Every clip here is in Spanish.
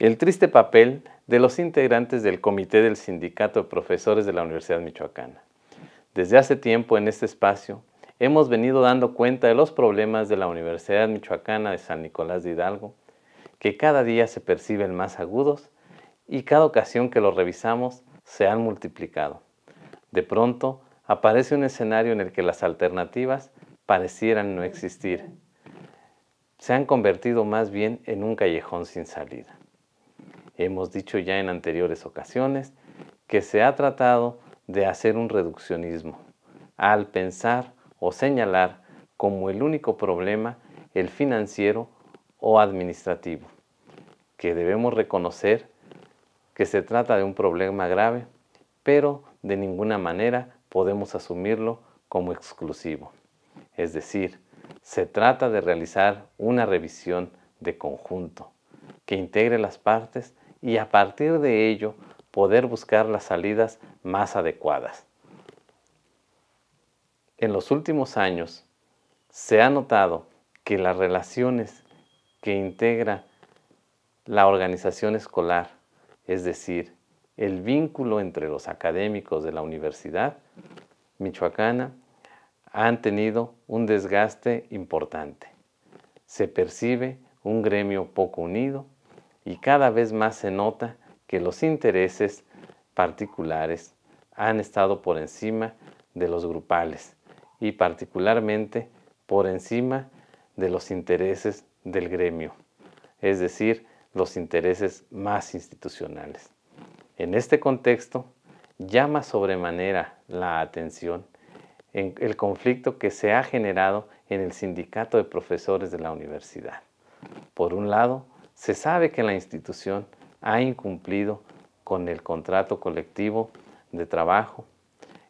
el triste papel de los integrantes del Comité del Sindicato de Profesores de la Universidad Michoacana. Desde hace tiempo en este espacio hemos venido dando cuenta de los problemas de la Universidad Michoacana de San Nicolás de Hidalgo, que cada día se perciben más agudos y cada ocasión que los revisamos se han multiplicado. De pronto aparece un escenario en el que las alternativas parecieran no existir. Se han convertido más bien en un callejón sin salida. Hemos dicho ya en anteriores ocasiones que se ha tratado de hacer un reduccionismo al pensar o señalar como el único problema el financiero o administrativo, que debemos reconocer que se trata de un problema grave, pero de ninguna manera podemos asumirlo como exclusivo. Es decir, se trata de realizar una revisión de conjunto que integre las partes y a partir de ello poder buscar las salidas más adecuadas. En los últimos años se ha notado que las relaciones que integra la organización escolar, es decir, el vínculo entre los académicos de la universidad michoacana, han tenido un desgaste importante. Se percibe un gremio poco unido y cada vez más se nota que los intereses particulares han estado por encima de los grupales y particularmente por encima de los intereses del gremio, es decir, los intereses más institucionales. En este contexto, llama sobremanera la atención el conflicto que se ha generado en el sindicato de profesores de la universidad. Por un lado, se sabe que la institución ha incumplido con el contrato colectivo de trabajo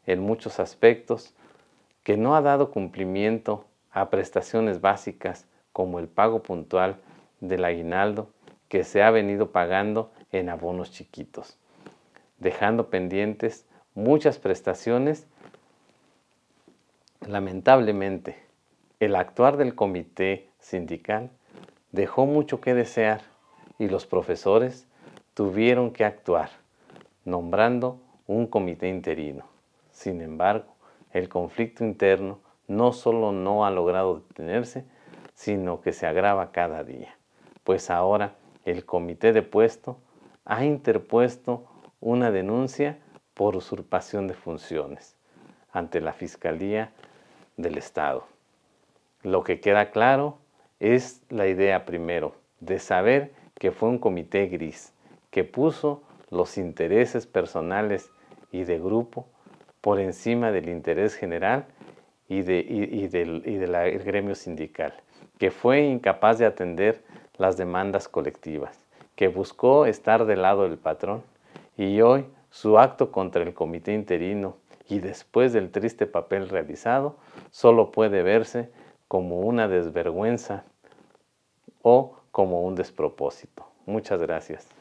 en muchos aspectos, que no ha dado cumplimiento a prestaciones básicas como el pago puntual del aguinaldo que se ha venido pagando en abonos chiquitos, dejando pendientes muchas prestaciones. Lamentablemente, el actuar del comité sindical dejó mucho que desear y los profesores tuvieron que actuar, nombrando un comité interino. Sin embargo, el conflicto interno no solo no ha logrado detenerse, sino que se agrava cada día, pues ahora el comité de puesto ha interpuesto una denuncia por usurpación de funciones ante la Fiscalía del Estado. Lo que queda claro es la idea primero de saber que fue un comité gris que puso los intereses personales y de grupo por encima del interés general y, del, gremio sindical, que fue incapaz de atender las demandas colectivas, que buscó estar del lado del patrón y hoy su acto contra el comité interino y después del triste papel realizado solo puede verse como una desvergüenza o como un despropósito. Muchas gracias.